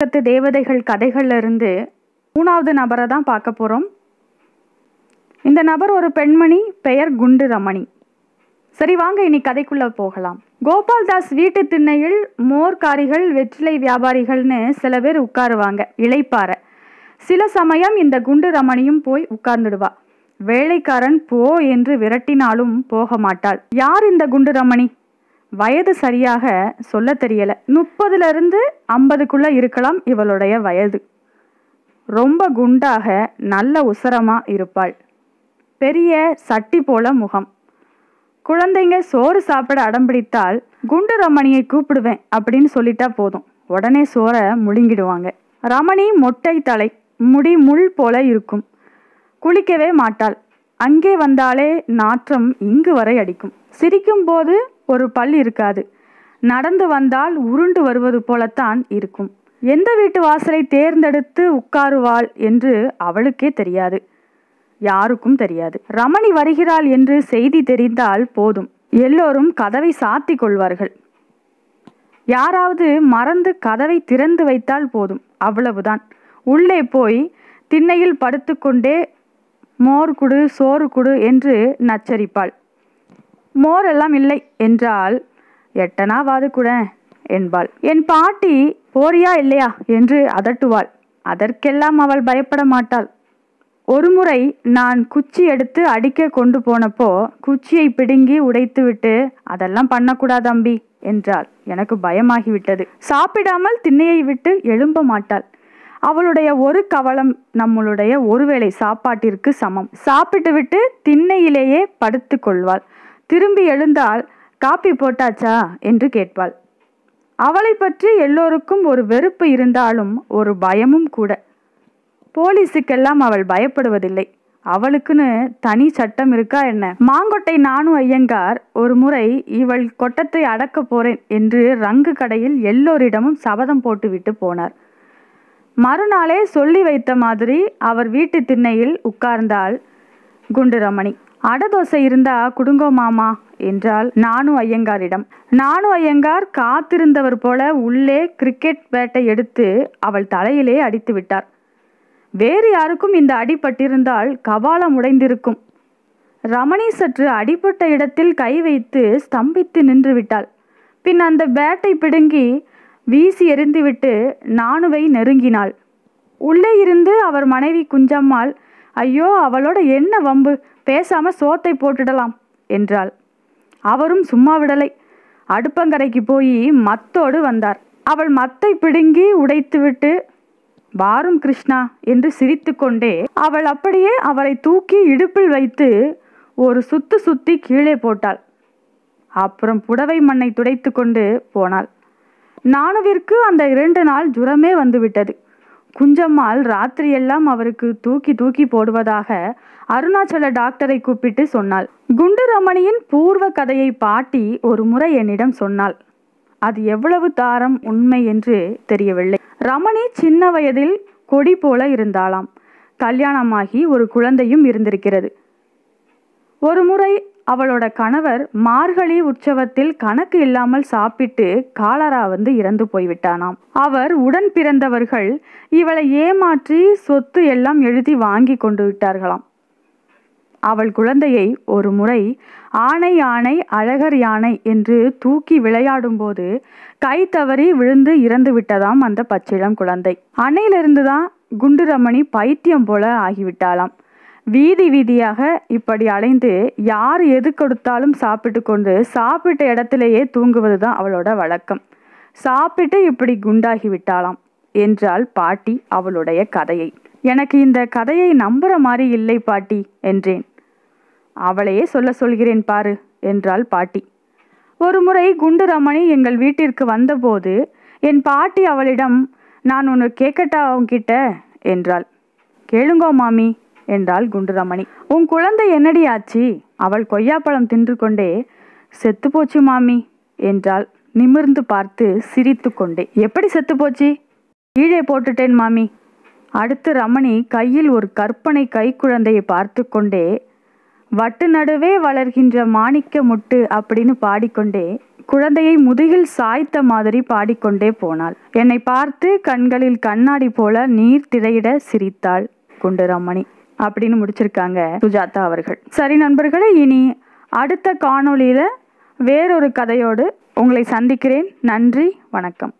பக்கத்து தேவதைகள் கதைகள்ல இருந்து மூணாவது நபரை தான் பார்க்க போகிறோம் இந்த நபர் ஒரு பெண்மணி பெயர் குண்டு ரமணி சரி வாங்க இனி கதைக்குள்ளே போகலாம் கோபால் தாஸ் வீட்டு திண்ணையில் மோர்காரிகள் வெற்றிலை வியாபாரிகள்னு சில பேர் உட்காருவாங்க இழைப்பார சில சமயம் இந்த குண்டு ரமணியும் போய் உட்கார்ந்துடுவா வேலைக்காரன் போ என்று விரட்டினாலும் போக மாட்டாள் யார் இந்த குண்டு ரமணி வயது சரியாக சொல்ல தெரியலை முப்பதுலேருந்து ஐம்பதுக்குள்ளே இருக்கலாம் இவளுடைய வயது ரொம்ப குண்டாக நல்ல உசரமாக இருப்பாள் பெரிய சட்டி போல முகம் குழந்தைங்க சோறு சாப்பிட அடம்பிடித்தால் குண்டு ரமணியை கூப்பிடுவேன் அப்படின்னு சொல்லிட்டா போதும் உடனே சோறை முழுங்கிடுவாங்க ரமணி மொட்டை தலை முடி முள் போல இருக்கும் குளிக்கவே மாட்டாள் அங்கே வந்தாலே நாற்றம் இங்கு வரை அடிக்கும் சிரிக்கும் போது ஒரு பல் இருக்காது நடந்து வந்தால் உருண்டு வருவது போலத்தான் இருக்கும் எந்த வீட்டு வாசலை தேர்ந்தெடுத்து உட்காருவாள் என்று அவளுக்கே தெரியாது யாருக்கும் தெரியாது ரமணி வருகிறாள் என்று செய்தி தெரிந்தால் போதும் எல்லோரும் கதவை சாத்தி கொள்வார்கள் யாராவது மறந்து கதவை திறந்து வைத்தால் போதும் அவ்வளவுதான் உள்ளே போய் திண்ணையில் படுத்துக்கொண்டே மோர் குடு சோறு குடு என்று நச்சரிப்பாள் மோரெல்லாம் இல்லை என்றால் எட்டனாவாது கூட என்பாள் என் பாட்டி போறியா இல்லையா என்று அதட்டுவாள் அதற்கெல்லாம் அவள் பயப்பட மாட்டாள் ஒருமுறை நான் குச்சி எடுத்து அடிக்க கொண்டு போனப்போ குச்சியை பிடுங்கி உடைத்துவிட்டு அதெல்லாம் பண்ணக்கூடாது அம்பி என்றாள் எனக்கு பயமாகிவிட்டது சாப்பிடாமல் திண்ணையை விட்டு எழும்ப மாட்டாள் அவளுடைய ஒரு கவலம் நம்மளுடைய ஒருவேளை சாப்பாட்டிற்கு சமம் சாப்பிட்டுவிட்டு திண்ணையிலேயே படுத்து கொள்வாள் திரும்பி எழுந்தால் காப்பி போட்டாச்சா என்று கேட்பாள் அவளை பற்றி எல்லோருக்கும் ஒரு வெறுப்பு இருந்தாலும் ஒரு பயமும் கூட போலீஸுக்கெல்லாம் அவள் பயப்படுவதில்லை அவளுக்குன்னு தனி சட்டம் இருக்கா என்ன மாங்கொட்டை நானு ஐயங்கார் ஒரு முறை இவள் கொட்டத்தை அடக்க போறேன் என்று ரங்கு கடையில் எல்லோரிடமும் சபதம் போட்டுவிட்டு போனார் மறுநாளே சொல்லி வைத்த மாதிரி அவர் வீட்டு திண்ணையில் உட்கார்ந்தாள் குண்டுரமணி அடதோசை இருந்தா குடுங்கோ மாமா என்றால் நானு ஐயங்காரிடம் நானு ஐயங்கார் காத்திருந்தவர் போல உள்ளே கிரிக்கெட் பேட்டை எடுத்து அவள் தலையிலே அடித்து விட்டார் வேறு யாருக்கும் இந்த அடிப்பட்டிருந்தால் கவாலம் உடைந்திருக்கும் ரமணி சற்று அடிப்பட்ட இடத்தில் கை வைத்து ஸ்தம்பித்து நின்று விட்டாள் பின் அந்த பேட்டை பிடுங்கி வீசி எறிந்துவிட்டு நானுவை நெருங்கினாள் உள்ளே இருந்து அவர் மனைவி குஞ்சம்மாள் ஐயோ அவளோட என்ன வம்பு பேசாம சோத்தை போட்டுடலாம் என்றாள் அவரும் சும்மா விடலை அடுப்பங்கரைக்கு போய் மத்தோடு வந்தார் அவள் மத்தை பிடுங்கி உடைத்துவிட்டு வாரும் கிருஷ்ணா என்று சிரித்துக்கொண்டே அவள் அப்படியே அவரை தூக்கி இடுப்பில் வைத்து ஒரு சுத்து சுத்தி கீழே போட்டாள் அப்புறம் புடவை மண்ணை துடைத்து கொண்டு போனாள் நானுவிற்கு அந்த இரண்டு நாள் ஜுரமே வந்துவிட்டது குஞ்சம்மாள் ராத்திரியெல்லாம் அவருக்கு தூக்கி தூக்கி போடுவதாக அருணாச்சல டாக்டரை கூப்பிட்டு சொன்னாள் குண்டு ரமணியின் பூர்வ கதையை பாட்டி ஒரு முறை என்னிடம் சொன்னாள் அது எவ்வளவு தாரம் உண்மை என்று தெரியவில்லை ரமணி சின்ன வயதில் கொடி போல இருந்தாளாம் கல்யாணமாகி ஒரு குழந்தையும் இருந்திருக்கிறது ஒரு முறை அவளோட கணவர் மார்கழி உற்சவத்தில் கணக்கு இல்லாமல் சாப்பிட்டு காலரா வந்து இறந்து போய்விட்டானாம் அவர் உடன் பிறந்தவர்கள் இவளை ஏமாற்றி சொத்து எல்லாம் எழுதி வாங்கி கொண்டு விட்டார்களாம் அவள் குழந்தையை ஒரு முறை ஆனை யானை அழகர் யானை என்று தூக்கி விளையாடும்போது கை தவறி விழுந்து இறந்து விட்டதாம் அந்த பச்சிளம் குழந்தை அணையிலிருந்து தான் குண்டு ரமணி பைத்தியம் போல ஆகிவிட்டாளாம் வீதி வீதியாக இப்படி அலைந்து யார் எது கொடுத்தாலும் சாப்பிட்டு கொண்டு சாப்பிட்ட இடத்திலேயே தூங்குவது தான் அவளோட வழக்கம் சாப்பிட்டு இப்படி குண்டாகி விட்டாளாம் என்றாள் பாட்டி அவளுடைய கதையை எனக்கு இந்த கதையை நம்புற மாதிரி இல்லை பாட்டி என்றேன் அவளையே சொல்ல சொல்கிறேன் பாரு என்றாள் பாட்டி ஒருமுறை ரமணி எங்கள் வீட்டிற்கு வந்தபோது என் பாட்டி அவளிடம் நான் ஒன்று கேட்கட்டா அவங்கிட்ட என்றாள் கேளுங்கோ மாமி என்றாள் குண்டு ரமணி உன் குழந்தை என்னடி ஆச்சு அவள் கொய்யாப்பழம் தின்று கொண்டே செத்துப்போச்சு மாமி என்றாள் நிமிர்ந்து பார்த்து சிரித்து கொண்டே எப்படி செத்துப்போச்சு கீழே போட்டுட்டேன் மாமி அடுத்து ரமணி கையில் ஒரு கற்பனை கைக்குழந்தையை பார்த்து கொண்டே வட்டு நடுவே வளர்கின்ற மாணிக்க முட்டு அப்படின்னு பாடிக்கொண்டே குழந்தையை முதுகில் சாய்த்த மாதிரி பாடிக்கொண்டே போனாள் என்னை பார்த்து கண்களில் கண்ணாடி போல நீர் திரையிட சிரித்தாள் குண்டு ரமணி அப்படின்னு முடிச்சிருக்காங்க சுஜாதா அவர்கள் சரி நண்பர்களே இனி அடுத்த காணொளியில வேறொரு கதையோடு உங்களை சந்திக்கிறேன் நன்றி வணக்கம்